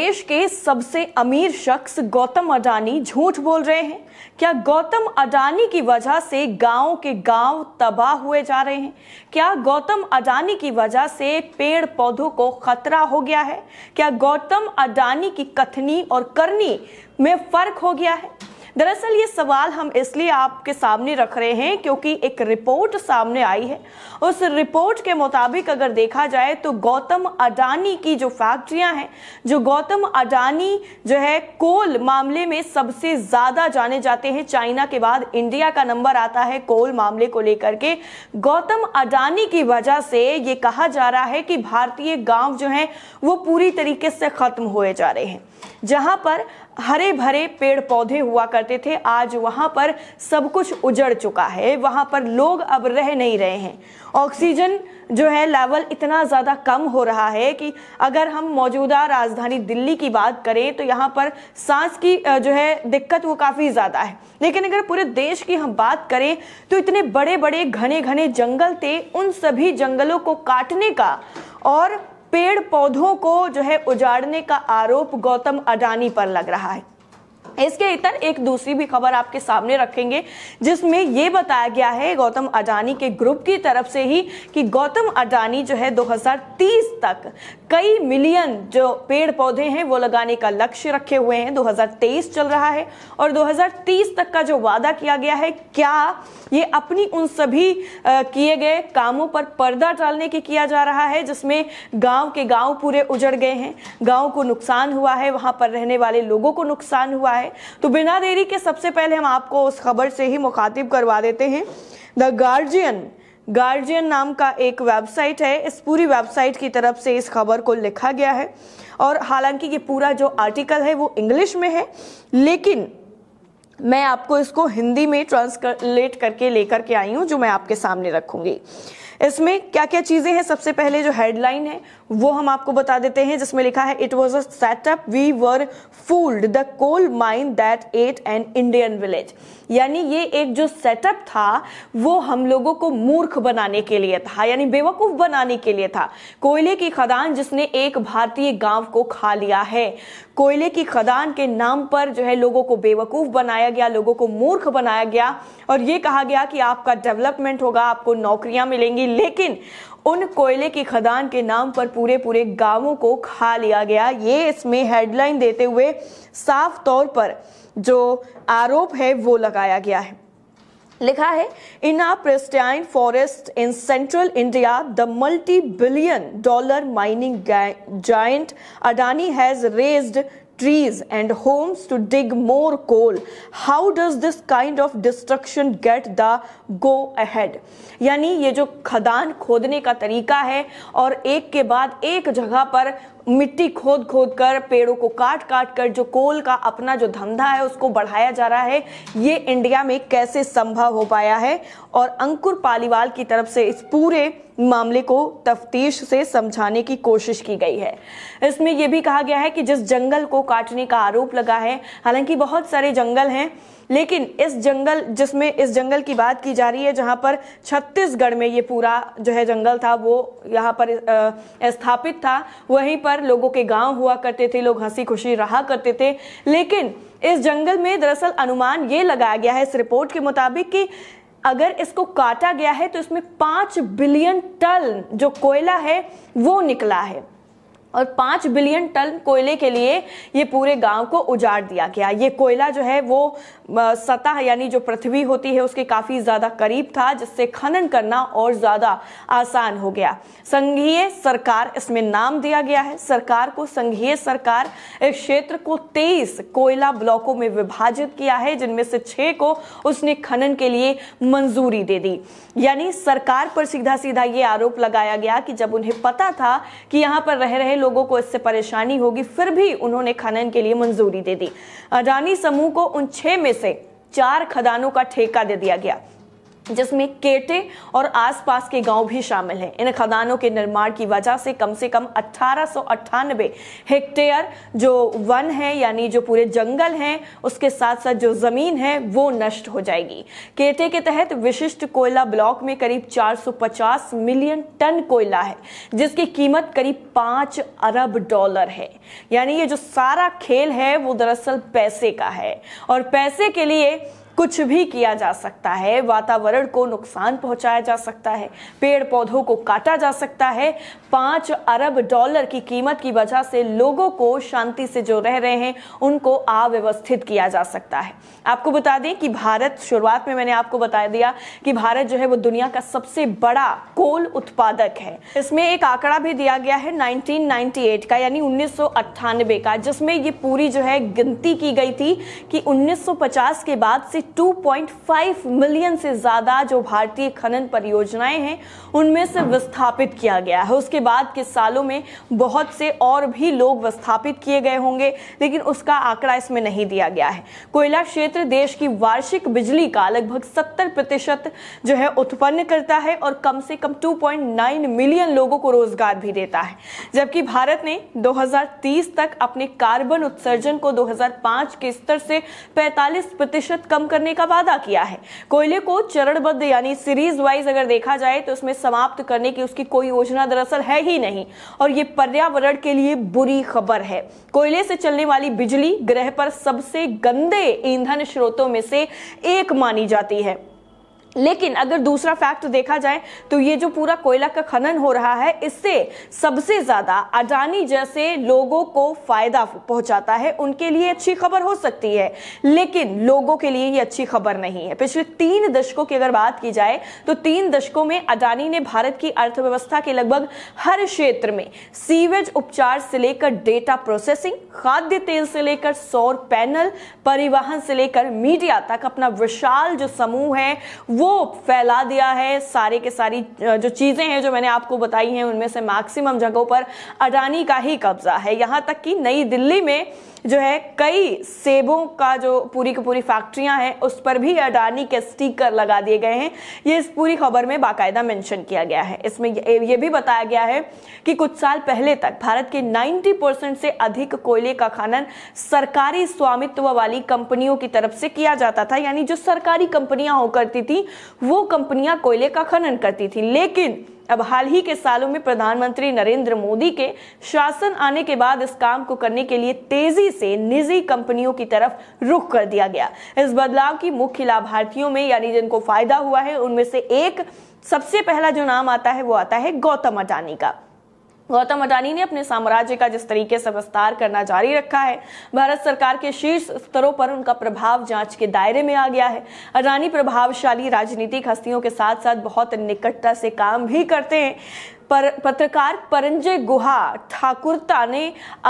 देश के सबसे अमीर शख्स गौतम अडानी झूठ बोल रहे हैं क्या गौतम अडानी की वजह से गांव के गांव तबाह हुए जा रहे हैं क्या गौतम अडानी की वजह से पेड़ पौधों को खतरा हो गया है क्या गौतम अडानी की कथनी और करनी में फर्क हो गया है दरअसल ये सवाल हम इसलिए आपके सामने रख रहे हैं क्योंकि एक रिपोर्ट सामने आई है उस रिपोर्ट के मुताबिक अगर देखा जाए तो गौतम अडानी की जो फैक्ट्रियां हैं जो गौतम अडानी जो है कोल मामले में सबसे ज्यादा जाने जाते हैं चाइना के बाद इंडिया का नंबर आता है कोल मामले को लेकर के गौतम अडानी की वजह से ये कहा जा रहा है कि भारतीय गांव जो हैं वो पूरी तरीके से खत्म हुए जा रहे हैं जहां पर हरे भरे पेड़ पौधे हुआ करते थे आज वहां पर सब कुछ उजड़ चुका है वहां पर लोग अब रह नहीं रहे हैं ऑक्सीजन जो है लेवल इतना ज़्यादा कम हो रहा है कि अगर हम मौजूदा राजधानी दिल्ली की बात करें तो यहाँ पर सांस की जो है दिक्कत वो काफ़ी ज़्यादा है लेकिन अगर पूरे देश की हम बात करें तो इतने बड़े बड़े घने घने जंगल थे उन सभी जंगलों को काटने का और पेड़ पौधों को जो है उजाड़ने का आरोप गौतम अडानी पर लग रहा है इसके इतर एक दूसरी भी खबर आपके सामने रखेंगे जिसमें ये बताया गया है गौतम अडानी के ग्रुप की तरफ से ही कि गौतम अडानी जो है 2030 तक कई मिलियन जो पेड़ पौधे हैं वो लगाने का लक्ष्य रखे हुए हैं 2023 चल रहा है और 2030 तक का जो वादा किया गया है क्या ये अपनी उन सभी किए गए कामों पर पर्दा डालने की किया जा रहा है जिसमें गाँव के गाँव पूरे उजड़ गए हैं गाँव को नुकसान हुआ है वहां पर रहने वाले लोगों को नुकसान हुआ है पाए तो बिना देरी के सबसे पहले हम आपको उस खबर से ही मुखातिब करवा देते हैं द गार्जियन गार्जियन नाम का एक वेबसाइट है इस पूरी वेबसाइट की तरफ से इस खबर को लिखा गया है और हालांकि ये पूरा जो आर्टिकल है वो इंग्लिश में है लेकिन मैं आपको इसको हिंदी में ट्रांसलेट करके लेकर के आई हूँ जो मैं आपके सामने रखूंगी इसमें क्या क्या चीज़ें हैं सबसे पहले जो हेडलाइन है वो हम आपको बता देते हैं जिसमें लिखा है it was a setup we were fooled the coal mine that ate an Indian village यानी ये एक जो सेटअप था वो हम लोगों को मूर्ख बनाने के लिए था यानी बेवकूफ बनाने के लिए था कोयले की खदान जिसने एक भारतीय गांव को खा लिया है कोयले की खदान के नाम पर जो है लोगों को बेवकूफ़ बनाया गया लोगों को मूर्ख बनाया गया और ये कहा गया कि आपका डेवलपमेंट होगा आपको नौकरियां मिलेंगी लेकिन उन कोयले की खदान के नाम पर पूरे पूरे गांवों को खा लिया गया ये इसमें हेडलाइन देते हुए साफ तौर पर जो आरोप है वो लगाया गया है लिखा है in a pristine forest in central India the multi billion dollar mining giant Adani has razed trees and homes to dig more coal how does this kind of destruction get the go ahead यानी ये जो खदान खोदने का तरीका है और एक के बाद एक जगह पर मिट्टी खोद खोद कर पेड़ों को काट काट कर जो कोल का अपना जो धंधा है उसको बढ़ाया जा रहा है ये इंडिया में कैसे संभव हो पाया है और अंकुर पालीवाल की तरफ से इस पूरे मामले को तफ्तीश से समझाने की कोशिश की गई है इसमें यह भी कहा गया है कि जिस जंगल को काटने का आरोप लगा है हालांकि बहुत सारे जंगल हैं लेकिन इस जंगल जिसमें इस जंगल की बात की जा रही है जहाँ पर छत्तीसगढ़ में ये पूरा जो है जंगल था वो यहाँ पर स्थापित था वहीं पर लोगों के गांव हुआ करते थे लोग हंसी खुशी रहा करते थे लेकिन इस जंगल में दरअसल अनुमान ये लगाया गया है इस रिपोर्ट के मुताबिक कि अगर इसको काटा गया है तो इसमें पाँच बिलियन टन जो कोयला है वो निकला है और पांच बिलियन टन कोयले के लिए ये पूरे गांव को उजाड़ दिया गया ये कोयला जो है वो सतह यानी जो पृथ्वी होती है उसके काफ़ी ज़्यादा करीब था जिससे खनन करना और ज़्यादा आसान हो गया संघीय सरकार इसमें नाम दिया गया है सरकार को संघीय सरकार इस क्षेत्र को तेईस कोयला ब्लॉकों में विभाजित किया है जिनमें से छह को उसने खनन के लिए मंजूरी दे दी यानी सरकार पर सीधा सीधा ये आरोप लगाया गया कि जब उन्हें पता था कि यहां पर रह रहे लोगों को इससे परेशानी होगी फिर भी उन्होंने खनन के लिए मंजूरी दे दी अडानी समूह को उन छह में से चार खदानों का ठेका दे दिया गया जिसमें केटे और आसपास के गांव भी शामिल हैं इन खदानों के निर्माण की वजह से कम से कम अठारह हेक्टेयर जो वन है यानी जो पूरे जंगल हैं उसके साथ साथ जो जमीन है वो नष्ट हो जाएगी केटे के तहत विशिष्ट कोयला ब्लॉक में करीब 450 मिलियन टन कोयला है जिसकी कीमत करीब पांच अरब डॉलर है यानी ये जो सारा खेल है वो दरअसल पैसे का है और पैसे के लिए कुछ भी किया जा सकता है वातावरण को नुकसान पहुंचाया जा सकता है पेड़ पौधों को काटा जा सकता है पांच अरब डॉलर की कीमत की वजह से लोगों को शांति से जो रह रहे हैं उनको अव्यवस्थित किया जा सकता है आपको बता दें कि भारत शुरुआत में मैंने आपको बता दिया कि भारत जो है वो दुनिया का सबसे बड़ा कोल उत्पादक है इसमें एक आंकड़ा भी दिया गया है 1998 का यानी उन्नीस का जिसमें ये पूरी जो है गिनती की गई थी कि 1950 के बाद से 2.5 मिलियन से ज़्यादा जो भारतीय खनन परियोजनाएं हैं उनमें से विस्थापित किया गया है उसके बाद के सालों में बहुत से और भी लोग विस्थापित किए गए होंगे लेकिन उसका आंकड़ा इसमें नहीं दिया गया है कोयला क्षेत्र देश की वार्षिक बिजली का लगभग 70 प्रतिशत जो है उत्पन्न करता है और कम से कम 2.9 मिलियन लोगों को रोजगार भी देता है जबकि भारत ने 2030 तक अपने कार्बन उत्सर्जन को 2005 के स्तर से 45 प्रतिशत कम कर करने का वादा किया है कोयले को चरणबद्ध यानी सीरीज वाइज अगर देखा जाए तो उसमें समाप्त करने की उसकी कोई योजना दरअसल है ही नहीं और ये पर्यावरण के लिए बुरी खबर है कोयले से चलने वाली बिजली ग्रह पर सबसे गंदे ईंधन स्रोतों में से एक मानी जाती है लेकिन अगर दूसरा फैक्ट देखा जाए तो ये जो पूरा कोयला का खनन हो रहा है इससे सबसे ज्यादा अडानी जैसे लोगों को फायदा पहुंचाता है उनके लिए अच्छी खबर हो सकती है लेकिन लोगों के लिए ये अच्छी खबर नहीं है पिछले तीन दशकों की अगर बात की जाए तो तीन दशकों में अडानी ने भारत की अर्थव्यवस्था के लगभग हर क्षेत्र में सीवेज उपचार से लेकर डेटा प्रोसेसिंग खाद्य तेल से लेकर सौर पैनल परिवहन से लेकर मीडिया तक अपना विशाल जो समूह है वो फैला दिया है सारे के सारी जो चीज़ें हैं जो मैंने आपको बताई हैं उनमें से मैक्सिमम जगहों पर अडानी का ही कब्जा है यहां तक कि नई दिल्ली में जो है कई सेबों का जो पूरी की पूरी फैक्ट्रियां हैं उस पर भी अडानी के स्टीकर लगा दिए गए हैं ये इस पूरी खबर में बाकायदा मेंशन किया गया है इसमें ये भी बताया गया है कि कुछ साल पहले तक भारत के 90 परसेंट से अधिक कोयले का खनन सरकारी स्वामित्व वाली कंपनियों की तरफ से किया जाता था यानी जो सरकारी कंपनियां हो करती थी वो कंपनियां कोयले का खनन करती थी लेकिन अब हाल ही के सालों में प्रधानमंत्री नरेंद्र मोदी के शासन आने के बाद इस काम को करने के लिए तेजी से निजी कंपनियों की तरफ रुख कर दिया गया इस बदलाव की मुख्य लाभार्थियों में यानी जिनको फायदा हुआ है उनमें से एक सबसे पहला जो नाम आता है वो आता है गौतम अडानी का गौतम अडानी ने अपने साम्राज्य का जिस तरीके से विस्तार करना जारी रखा है भारत सरकार के शीर्ष स्तरों पर उनका प्रभाव जांच के दायरे में आ गया है अडानी प्रभावशाली राजनीतिक हस्तियों के साथ साथ बहुत निकटता से काम भी करते हैं पर पत्रकार परंजय गुहा ठाकुरता ने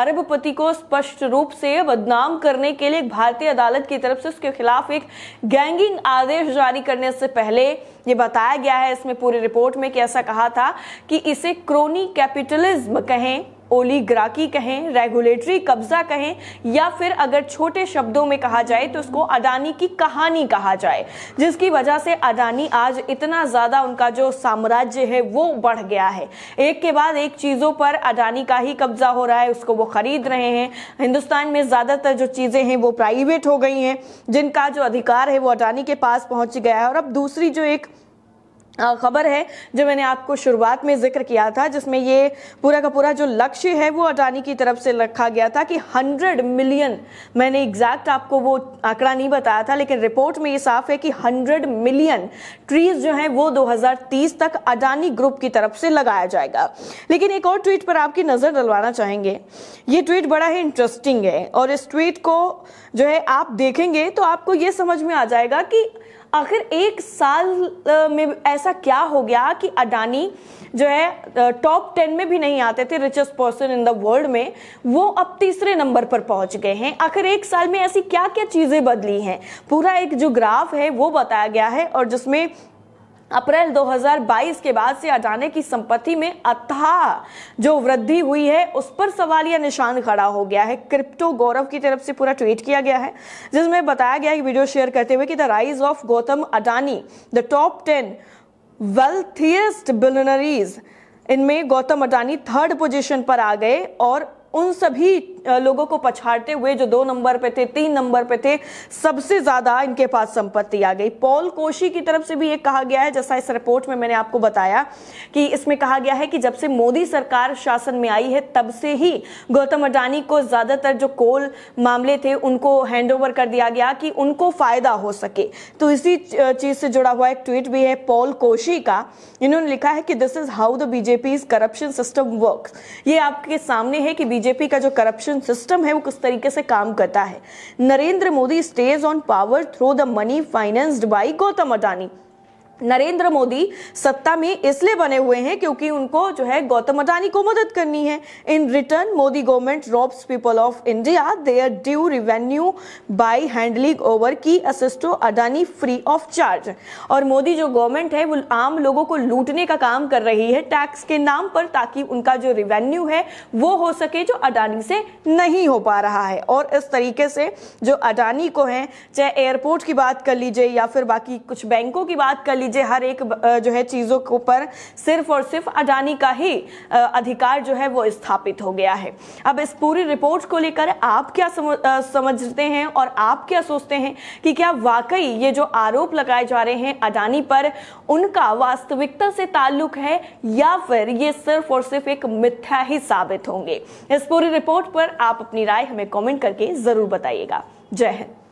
अरबपति को स्पष्ट रूप से बदनाम करने के लिए भारतीय अदालत की तरफ से उसके खिलाफ एक गैंगिंग आदेश जारी करने से पहले ये बताया गया है इसमें पूरी रिपोर्ट में कि ऐसा कहा था कि इसे क्रोनी कैपिटलिज्म कहें ओलीग्राकी कहें रेगुलेटरी कब्जा कहें या फिर अगर छोटे शब्दों में कहा जाए तो उसको अडानी की कहानी कहा जाए जिसकी वजह से अडानी आज इतना ज़्यादा उनका जो साम्राज्य है वो बढ़ गया है एक के बाद एक चीज़ों पर अडानी का ही कब्जा हो रहा है उसको वो खरीद रहे हैं हिंदुस्तान में ज़्यादातर जो चीज़ें हैं वो प्राइवेट हो गई हैं जिनका जो अधिकार है वो अडानी के पास पहुंच गया है और अब दूसरी जो एक खबर है जो मैंने आपको शुरुआत में जिक्र किया था जिसमें ये पूरा का पूरा जो लक्ष्य है वो अडानी की तरफ से रखा गया था कि 100 मिलियन मैंने एग्जैक्ट आपको वो आंकड़ा नहीं बताया था लेकिन रिपोर्ट में ये साफ है कि 100 मिलियन ट्रीज जो हैं वो 2030 तक अडानी ग्रुप की तरफ से लगाया जाएगा लेकिन एक और ट्वीट पर आपकी नज़र डलवाना चाहेंगे ये ट्वीट बड़ा ही इंटरेस्टिंग है और इस ट्वीट को जो है आप देखेंगे तो आपको ये समझ में आ जाएगा कि आखिर एक साल में ऐसा क्या हो गया कि अडानी जो है टॉप टेन में भी नहीं आते थे richest person in the world में वो अब तीसरे नंबर पर पहुंच गए हैं आखिर एक साल में ऐसी क्या क्या चीज़ें बदली हैं पूरा एक जो ग्राफ है वो बताया गया है और जिसमें अप्रैल 2022 के बाद से अडानी की संपत्ति में अथाह जो वृद्धि हुई है उस पर सवाल या निशान खड़ा हो गया है क्रिप्टो गौरव की तरफ से पूरा ट्वीट किया गया है जिसमें बताया गया है वीडियो शेयर करते हुए कि the rise of Gautam Adani the top ten wealthiest billionaires इनमें गौतम अडानी थर्ड पोजीशन पर आ गए और उन सभी लोगों को पछाड़ते हुए जो दो नंबर पे थे तीन नंबर पे थे सबसे ज्यादा इनके पास संपत्ति आ गई पॉल कोशी की तरफ से भी ये कहा गया है जैसा इस रिपोर्ट में मैंने आपको बताया कि इसमें कहा गया है कि जब से मोदी सरकार शासन में आई है तब से ही गौतम अडानी को ज्यादातर जो कोल मामले थे उनको हैंड कर दिया गया कि उनको फायदा हो सके तो इसी चीज से जुड़ा हुआ एक ट्वीट भी है पॉल कोशी का इन्होंने लिखा है कि this is how the BJP corruption system work ये आपके सामने है कि बीजेपी का जो करप्शन सिस्टम है वो किस तरीके से काम करता है Narendra Modi stays on power through the money financed by Gautam Adani Narendra Modi सत्ता में इसलिए बने हुए हैं क्योंकि उनको जो है गौतम अडानी को मदद करनी है in return Modi government robs people of India their due revenue by handling over key assets to Adani free of charge और मोदी जो गवर्नमेंट है वो आम लोगों को लूटने का काम कर रही है टैक्स के नाम पर ताकि उनका जो रिवेन्यू है वो हो सके जो अडानी से नहीं हो पा रहा है और इस तरीके से जो अडानी को है चाहे एयरपोर्ट की बात कर लीजिए या फिर बाकी कुछ बैंकों की बात कर लीजिए लीजिए हर एक जो है चीज़ों के ऊपर सिर्फ और सिर्फ अडानी का ही अधिकार जो है वो स्थापित हो गया है अब इस पूरी रिपोर्ट को लेकर आप क्या समझते हैं और आप क्या सोचते हैं कि क्या वाकई ये जो आरोप लगाए जा रहे हैं अडानी पर उनका वास्तविकता से ताल्लुक है या फिर ये सिर्फ और सिर्फ एक मिथ्या ही साबित होंगे इस पूरी रिपोर्ट पर आप अपनी राय हमें कमेंट करके जरूर बताइएगा जय हिंद